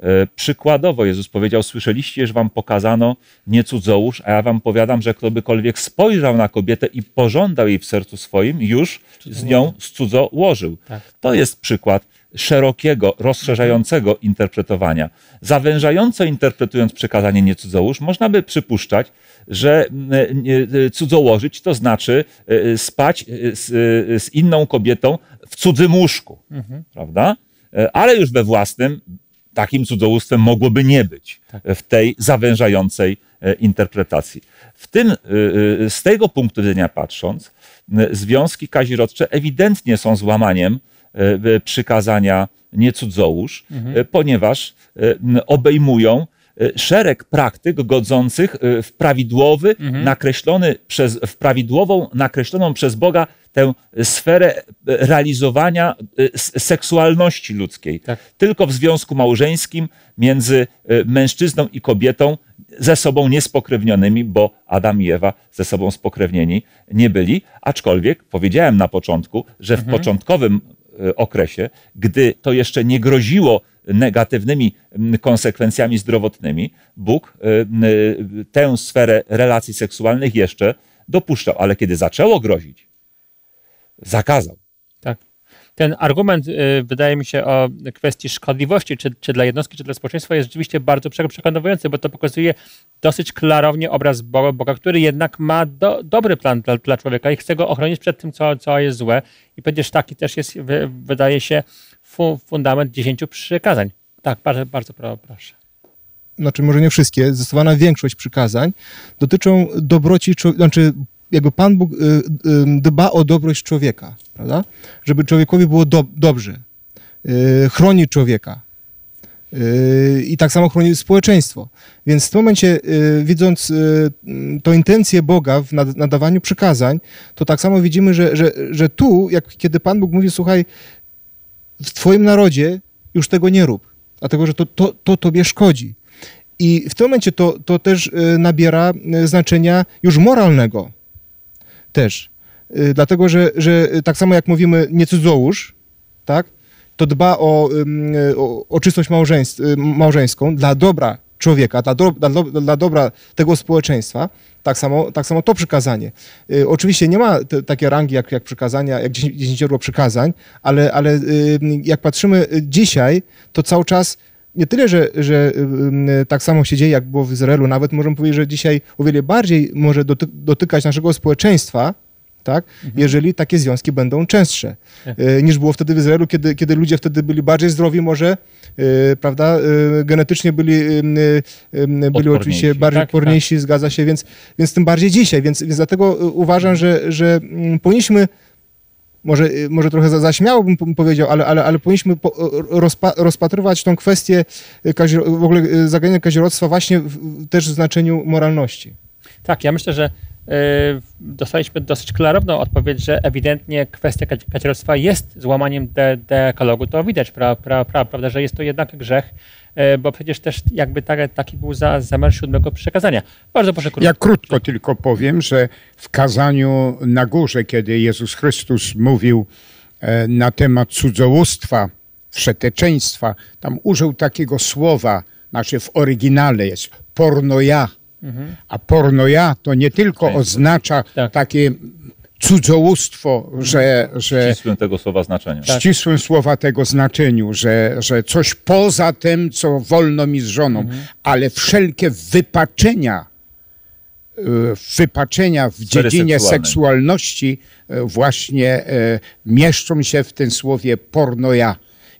E, przykładowo Jezus powiedział: Słyszeliście, że wam pokazano nie cudzołóż, a ja wam powiadam, że ktokolwiek spojrzał na kobietę i pożądał jej w sercu swoim, już z nią z cudzołożył. Tak. To jest przykład szerokiego, rozszerzającego interpretowania. Zawężająco interpretując przekazanie nie cudzołóż, można by przypuszczać, że e, e, cudzołożyć to znaczy e, spać z, z inną kobietą w cudzym łóżku, mhm. prawda? Ale już we własnym takim cudzołóstwem mogłoby nie być tak. w tej zawężającej interpretacji. W tym, z tego punktu widzenia patrząc, związki kazirodcze ewidentnie są złamaniem E, przykazania nie cudzołóż, mhm. E, ponieważ e, obejmują szereg praktyk godzących w prawidłowy, mhm. nakreślony przez, w prawidłową, nakreśloną przez Boga tę sferę realizowania seksualności ludzkiej. Tak. Tylko w związku małżeńskim między mężczyzną i kobietą ze sobą niespokrewnionymi, bo Adam i Ewa ze sobą spokrewnieni nie byli, aczkolwiek powiedziałem na początku, że w mhm. początkowym E, okresie, gdy to jeszcze nie groziło negatywnymi konsekwencjami zdrowotnymi, Bóg e, e, tę sferę relacji seksualnych jeszcze dopuszczał, ale kiedy zaczęło grozić, zakazał ten argument, y, wydaje mi się, o kwestii szkodliwości, czy, czy dla jednostki, czy dla społeczeństwa, jest rzeczywiście bardzo przekonujący, bo to pokazuje dosyć klarownie obraz Boga, Boga który jednak ma do, dobry plan dla, dla, człowieka i chce go ochronić przed tym, co, co jest złe. I przecież taki też jest, wydaje się, fu, fundament dziesięciu przykazań. Tak, bardzo, bardzo proszę znaczy może nie wszystkie, zdecydowana większość przykazań, dotyczą dobroci, znaczy jakby Pan Bóg y, y, dba o dobrość człowieka, prawda? Żeby człowiekowi było do, dobrze. Y, chroni człowieka. I tak samo chroni społeczeństwo. Więc w tym momencie, widząc tą intencję Boga w nadawaniu przykazań, to tak samo widzimy, że, że, że tu, jak kiedy Pan Bóg mówi, słuchaj, w Twoim narodzie już tego nie rób, dlatego że to, to, to Tobie szkodzi. I w tym momencie to, to też nabiera znaczenia już moralnego też. Y, dlatego, że, że y, tak samo jak mówimy nie cudzołóż, tak, to dba o, o, o czystość y, małżeńską dla dobra człowieka, dla, do, dla, dla, dobra tego społeczeństwa, tak samo, tak samo to przykazanie. Y, oczywiście nie ma takiej rangi jak, jak przykazania, jak dziesięcioro przykazań, ale, ale y, jak patrzymy dzisiaj, to cały czas nie tyle, że, że y, tak samo się dzieje, jak było w Izraelu, nawet możemy powiedzieć, że dzisiaj o wiele bardziej może doty dotykać naszego społeczeństwa, tak? Mhm. jeżeli takie związki będą częstsze y, niż było wtedy w Izraelu, kiedy, kiedy ludzie wtedy byli bardziej zdrowi może, y, prawda, genetycznie byli, byli oczywiście bardziej tak, tak. zgadza się, więc, więc tym bardziej dzisiaj, więc, więc dlatego uważam, że, że mm, powinniśmy może, y, może trochę za, śmiało bym powiedział, ale, ale, ale powinniśmy po, y, rozpa, rozpatrywać tą kwestię y, w ogóle zagadnienia kazirodztwa właśnie w, też w znaczeniu moralności. Tak, ja myślę, że dostaliśmy dosyć klarowną odpowiedź, że ewidentnie kwestia kazirodztwa jest złamaniem de, dekalogu. To widać, pra, pra, pra, prawda, że jest to jednak grzech, E, bo przecież też jakby tak, taki był za, zamiar siódmego przekazania. Bardzo proszę krótko. Ja krótko tylko powiem, że w kazaniu na górze, kiedy Jezus Chrystus mówił e, na temat cudzołóstwa, wszeteczeństwa, tam użył takiego słowa, znaczy w oryginale jest pornoja, mhm. a pornoja to nie tylko oznacza tak. takie cudzołóstwo, że... że ścisłym tego słowa znaczeniu. Ścisłym tak. słowa tego znaczeniu, że, że coś poza tym, co wolno mi z żoną, mhm. ale wszelkie wypaczenia, y, wypaczenia w dziedzinie seksualności y, właśnie y, mieszczą się w tym słowie pornoja.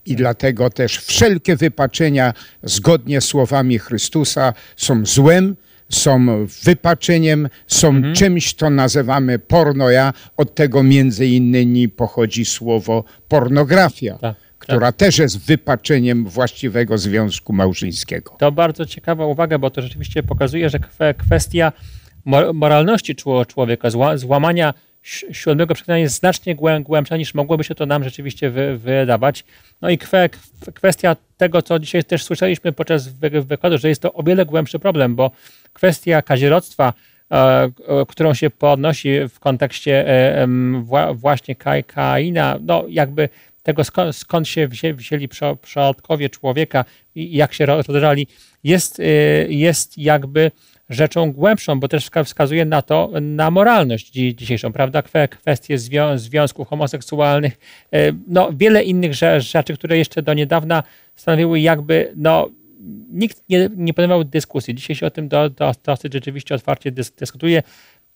I dlatego też wszelkie wypaczenia, zgodnie z słowami Chrystusa, są złem, są wypaczeniem, są mhm. czymś, co nazywamy porno. Ja od tego między innymi pochodzi słowo pornografia. Tak, tak. która też jest wypaczeniem właściwego związku małżeńskiego. To bardzo ciekawa uwaga, bo to rzeczywiście pokazuje, że kwestia moralności człowieka, złamania siódmego przekonania jest znacznie głębsza niż mogłoby się to nam rzeczywiście wy, wydawać. No i kwe, kwestia tego, co dzisiaj też słyszeliśmy podczas wy, wykładu, że jest to o wiele głębszy problem, bo kwestia kazirodztwa, e, e którą się podnosi w kontekście e, wła, właśnie Kaina, no jakby tego skąd, skąd się wzię, wzięli przodkowie człowieka i jak się rozdrali, jest, e, jest jakby rzeczą głębszą, bo też wskazuje na to, na moralność dzisiejszą, prawda? Kwestie zwią związków homoseksualnych, e, no wiele innych rzeczy, które jeszcze do niedawna stanowiły jakby, no nikt nie, nie podejmował dyskusji. Dzisiaj się o tym do, do, dosyć rzeczywiście otwarcie dys, dyskutuje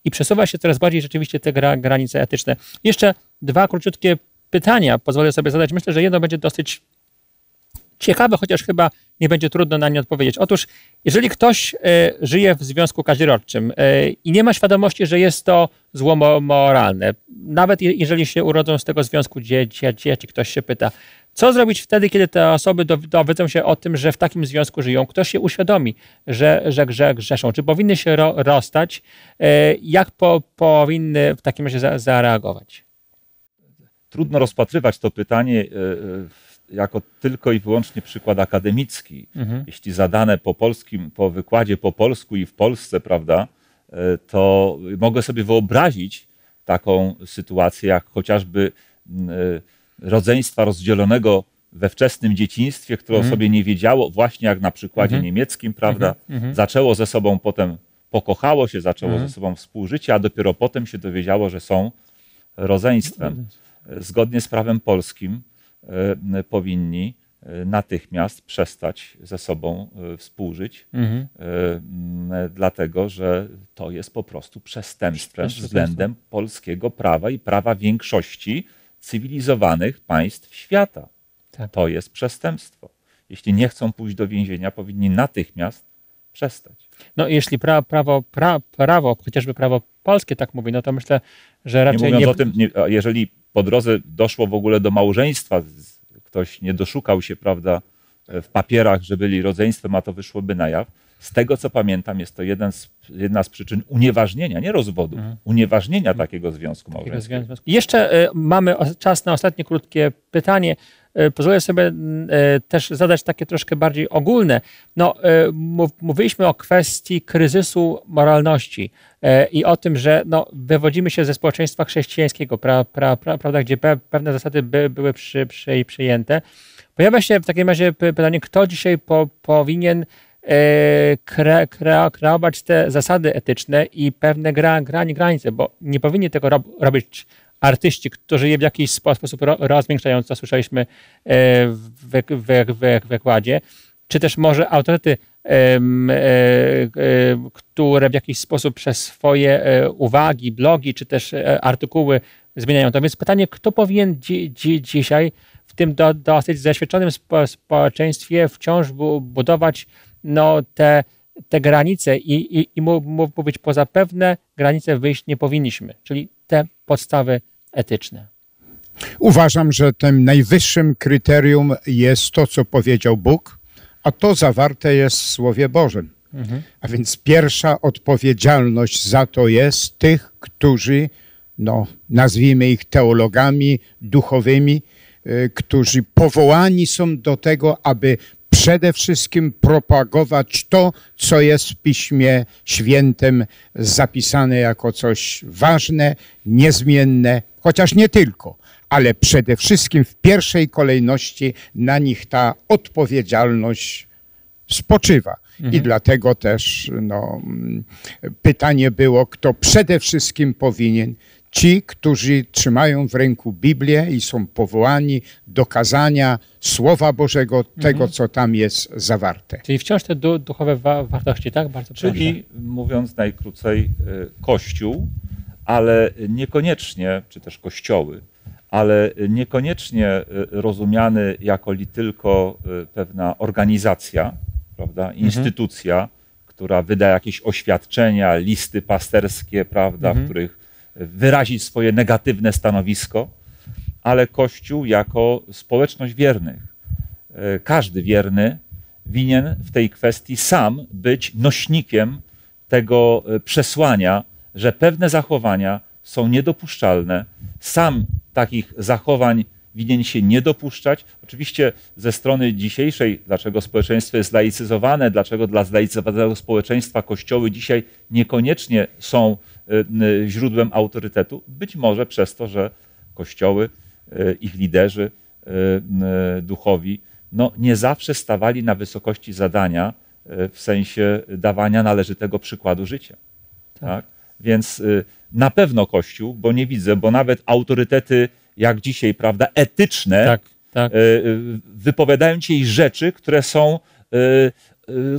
i przesuwa się coraz bardziej rzeczywiście te gra, granice etyczne. Jeszcze dwa króciutkie pytania pozwolę sobie zadać. Myślę, że jedno będzie dosyć ciekawe, chociaż chyba nie będzie trudno na nie odpowiedzieć. Otóż, jeżeli ktoś e, żyje w związku kazirodczym e, i nie ma świadomości, że jest to zło moralne, nawet jeżeli się urodzą z tego związku dzieci, dzieci ktoś się pyta, co zrobić wtedy, kiedy te osoby dowiedzą się o tym, że w takim związku żyją? Ktoś się uświadomi, że, że, że grzeszą. Czy powinny się ro, rozstać? E, jak po, powinny w takim razie zareagować? Trudno rozpatrywać to pytanie w jako tylko i wyłącznie przykład akademicki. Mhm. Jeśli zadane po polskim, po wykładzie po polsku i w Polsce, prawda, e, to mogę sobie wyobrazić taką sytuację, jak chociażby mm, e, rodzeństwa rozdzielonego we wczesnym dzieciństwie, które mhm. sobie nie wiedziało, właśnie jak na przykładzie mhm. niemieckim, prawda, mhm. Mhm. zaczęło ze sobą potem, pokochało się, zaczęło ze mhm. sobą współżycie, a dopiero potem się dowiedziało, że są rodzeństwem. E, zgodnie z prawem polskim, E, powinni e, natychmiast przestać ze sobą e, współżyć, mhm. dlatego że to jest po prostu przestępstwem względem polskiego prawa i prawa większości cywilizowanych państw świata. Tak. To jest przestępstwo. Jeśli nie chcą pójść do więzienia, powinni natychmiast przestać. No jeśli pra, prawo, pra, prawo, chociażby prawo polskie tak mówi, no to myślę, że raczej nie... nie... Tym, nie jeżeli po drodze doszło w ogóle do małżeństwa. Ktoś nie doszukał się, prawda, e, w papierach, że byli rodzeństwem, a to wyszłoby na jaw. Z tego co pamiętam, jest to z, jedna z przyczyn unieważnienia, nie rozwodu, mhm. unieważnienia mhm. takiego związku małżeńskiego. Jeszcze y, mamy czas na ostatnie krótkie pytanie. E, pozwolę sobie mm, e, też zadać takie troszkę bardziej ogólne. No, e, mówiliśmy o kwestii kryzysu moralności i o tym, że no, wywodzimy się ze społeczeństwa chrześcijańskiego, pra, pra, pra, prawda, gdzie pewne zasady by, były przy, przy, przyjęte. Pojawia się w takim razie pytanie, kto dzisiaj po, powinien kre, kre, kreować te zasady etyczne i pewne gra, granice, bo nie powinni tego robić artyści, którzy w jakiś sposób rozwiększająco słyszeliśmy w, e, w, w, wykładzie, czy też może autorytety, e, e, które w jakiś sposób przez swoje uwagi, blogi, czy też artykuły zmieniają to. Więc pytanie, kto powinien dzi, dzi, dzisiaj w tym do, dosyć zaświadczonym spo, społeczeństwie wciąż budować no, te, te granice i, i, i mówić pewne granice wyjść nie powinniśmy, czyli te podstawy etyczne. Uważam, że tym najwyższym kryterium jest to, co powiedział Bóg, a to zawarte jest w Słowie Bożym. Mhm. A więc pierwsza odpowiedzialność za to jest tych, którzy, no, nazwijmy ich teologami duchowymi, y, którzy powołani są do tego, aby przede wszystkim propagować to, co jest w Piśmie Świętym zapisane jako coś ważne, niezmienne, chociaż nie tylko, ale przede wszystkim w pierwszej kolejności na nich ta odpowiedzialność spoczywa. Mhm. I dlatego też no, pytanie było, kto przede wszystkim powinien. Ci, którzy trzymają w ręku Biblię i są powołani do kazania Słowa Bożego, mhm. tego, co tam jest zawarte. Czyli wciąż te duchowe wartości, tak? Bardzo Czyli, proszę. mówiąc najkrócej, y, Kościół ale niekoniecznie, czy też kościoły, ale niekoniecznie e, rozumiany jako tylko e, pewna organizacja, prawda, mhm. instytucja, mhm. która wyda jakieś oświadczenia, listy pasterskie, prawda, mhm. w których wyrazi swoje negatywne stanowisko, ale Kościół jako społeczność wiernych. E, każdy wierny winien w tej kwestii sam być nośnikiem tego przesłania, że pewne zachowania są niedopuszczalne. Sam takich zachowań winien się nie dopuszczać. Oczywiście ze strony dzisiejszej, dlaczego społeczeństwo jest zlaicyzowane, dlaczego dla zlaicyzowanego społeczeństwa kościoły dzisiaj niekoniecznie są y, y, źródłem autorytetu. Być może przez to, że kościoły, y, ich liderzy duchowi, no, nie zawsze stawali na wysokości zadania w sensie dawania należytego przykładu życia. Tak. tak? Więc y, na pewno Kościół, bo nie widzę, bo nawet autorytety, jak dzisiaj, prawda, etyczne, tak, tak. Y, y, wypowiadają ci rzeczy, które są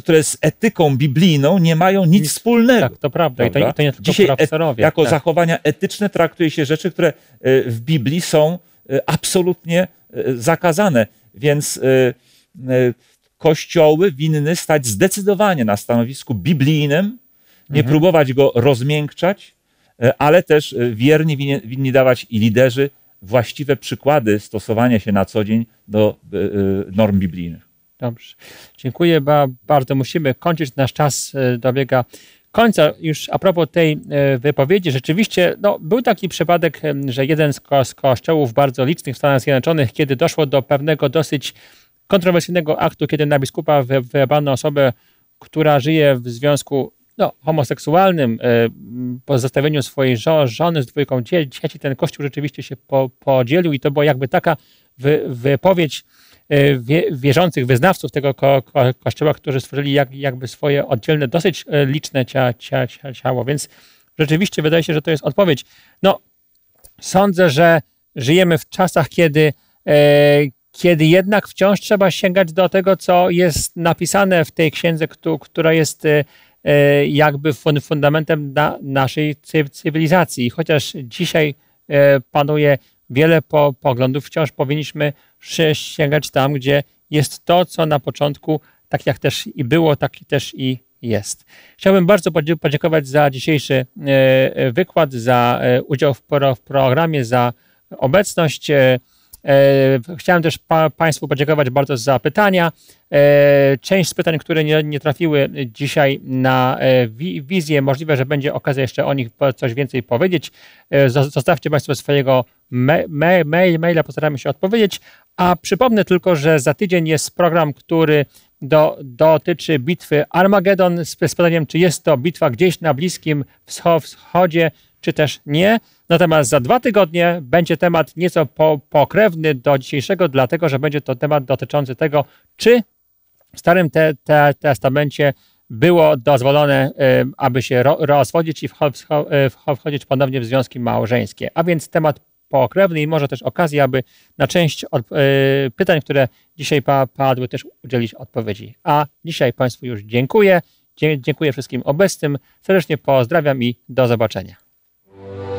które z etyką biblijną nie mają nic, nic wspólnego. Tak, to prawda. prawda? I to, to nie tylko Dzisiaj jako tak. zachowania etyczne traktuje się rzeczy, które w Biblii są absolutnie zakazane. Więc kościoły winny stać zdecydowanie na stanowisku biblijnym, nie mhm. próbować go rozmiękczać, e, ale też e, wierni winni, winni dawać i liderzy właściwe przykłady stosowania się na co dzień do e, norm biblijnych. Dobrze. Dziękuję bardzo. Musimy kończyć. Nasz czas dobiega końca. Już a propos tej wypowiedzi, rzeczywiście no, był taki przypadek, że jeden z, ko- z kościołów bardzo licznych w Stanach Zjednoczonych, kiedy doszło do pewnego dosyć kontrowersyjnego aktu, kiedy na biskupa wybrano osobę, która żyje w związku no, homoseksualnym e, po zostawieniu swojej żony z dwójką dzieci, ten kościół rzeczywiście się po, podzielił i to była jakby taka wy, wypowiedź e, wierzących, wyznawców tego ko, ko, kościoła, którzy stworzyli jak, jakby swoje oddzielne, dosyć e, liczne cia, cia, cia, ciało. Więc rzeczywiście wydaje się, że to jest odpowiedź. No, sądzę, że żyjemy w czasach, kiedy, e, kiedy jednak wciąż trzeba sięgać do tego, co jest napisane w tej księdze, która jest E, jakby fundamentem na naszej cywilizacji. chociaż dzisiaj e, panuje wiele po, poglądów, wciąż powinniśmy sięgać tam, gdzie jest to, co na początku, tak jak też i było, tak też i jest. Chciałbym bardzo podziękować za dzisiejszy e, wykład, za udział w programie, za obecność. E, chciałem też pa Państwu podziękować bardzo za pytania. E, część z pytań, które nie, nie trafiły dzisiaj na e, wi wizję, możliwe, że będzie okazja jeszcze o nich coś więcej powiedzieć. Zostawcie Państwo swojego mail, maila, postaramy się odpowiedzieć. A przypomnę tylko, że za tydzień jest program, który do, dotyczy bitwy Armagedon z pytaniem, czy jest to bitwa gdzieś na Bliskim Wschodzie, czy też nie. Natomiast za dwa tygodnie będzie temat nieco po, pokrewny do dzisiejszego, dlatego że będzie to temat dotyczący tego, czy w Starym te, te, Testamencie było dozwolone, y, aby się ro, rozwodzić i y, wchodzić ponownie w związki małżeńskie. A więc temat pokrewny i może też okazja, aby na część od, y, pytań, które dzisiaj pa, padły, też udzielić odpowiedzi. A dzisiaj Państwu już dziękuję. Dziękuję wszystkim obecnym. Serdecznie pozdrawiam i do zobaczenia. Thank you.